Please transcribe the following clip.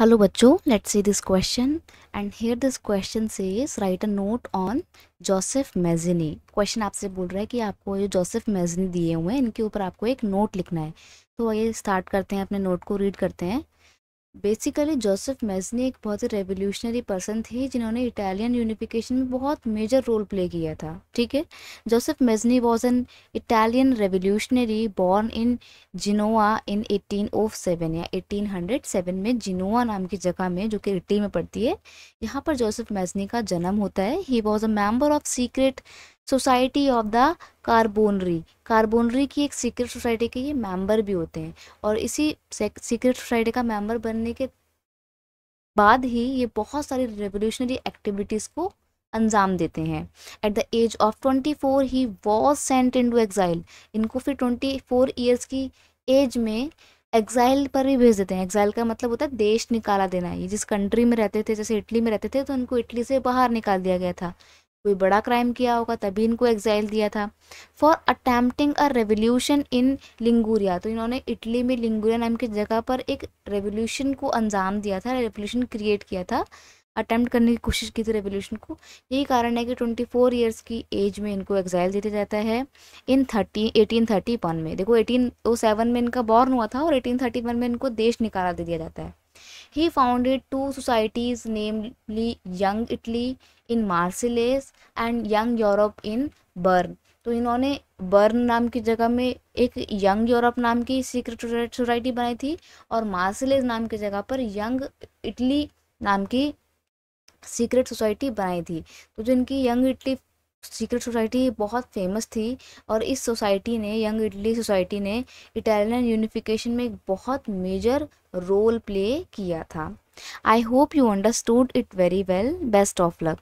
hello बच्चों let's see this question and here this question says write a note on Joseph Mazzini question आपसे बोल रहा है कि आपको ये जोसेफ मेजिनी दिए हुए हैं इनके ऊपर आपको एक नोट लिखना है तो ये स्टार्ट करते हैं अपने नोट को रीड करते हैं बेसिकली जोसेफ मेजनी एक बहुत ही रेवोल्यूशनरी पर्सन थे जिन्होंने इटालियन यूनिफिकेशन में बहुत मेजर रोल प्ले किया था ठीक है Joseph Mazzini was an Italian revolutionary born in Genoa in 1807 या 1807 में जिनोवा नाम की जगह में जो कि इटली में पड़ती है यहाँ पर जोसेफ मेजनी का जन्म होता है he was a member of secret society of the Carbonari Carbonari की एक सीक्रेट सोसाइटी के ये मेंबर भी होते हैं और इसी सीक्रेट सोसाइटी का मेंबर बनने के बाद ही ये बहुत सारी रेवोल्यूशनरी एक्टिविटीज़ को अंजाम देते हैं at the age of twenty four he was sent into exile इनको फिर ट्वेंटी फोर ईयर्स की एज में एग्ज़ाइल पर भी भेज देते हैं एग्ज़ाइल का मतलब होता है देश निकाला देना ये जिस कंट्री में रहते थे जैसे इटली में रहते थे तो उनको इटली से बाहर निकाल दिया गया था कोई बड़ा क्राइम किया होगा तभी इनको एग्जाइल दिया था for attempting a revolution in Liguria तो इन्होंने इटली में लिंगूरिया नाम की जगह पर एक रेवोल्यूशन को अंजाम दिया था रेवोल्यूशन क्रिएट किया था अटैम्प्ट करने की कोशिश की थी रेवोल्यूशन को यही कारण है कि ट्वेंटी फोर ईयर्स की एज में इनको एग्जाइल दिया जाता है in thirty eighteen thirty one में देखो एटीन ओ सेवन में इनका बॉर्न हुआ था और एटीन थर्टी वन में इनको देश निकाला दे दिया जाता है He founded two societies, namely Young Italy in Marseilles and Young Europe in Bern तो इन्होंने बर्न नाम की जगह में एक यंग यूरोप नाम की सीक्रेट सोसाइटी बनाई थी और मार्सिलेज नाम की जगह पर यंग इटली नाम की सीक्रेट सोसाइटी बनाई थी तो जो इनकी यंग इटली सीक्रेट सोसाइटी बहुत फेमस थी और इस सोसाइटी ने यंग इटली सोसाइटी ने इटालियन यूनिफिकेशन में एक बहुत मेजर रोल प्ले किया था I hope you understood it very well best of luck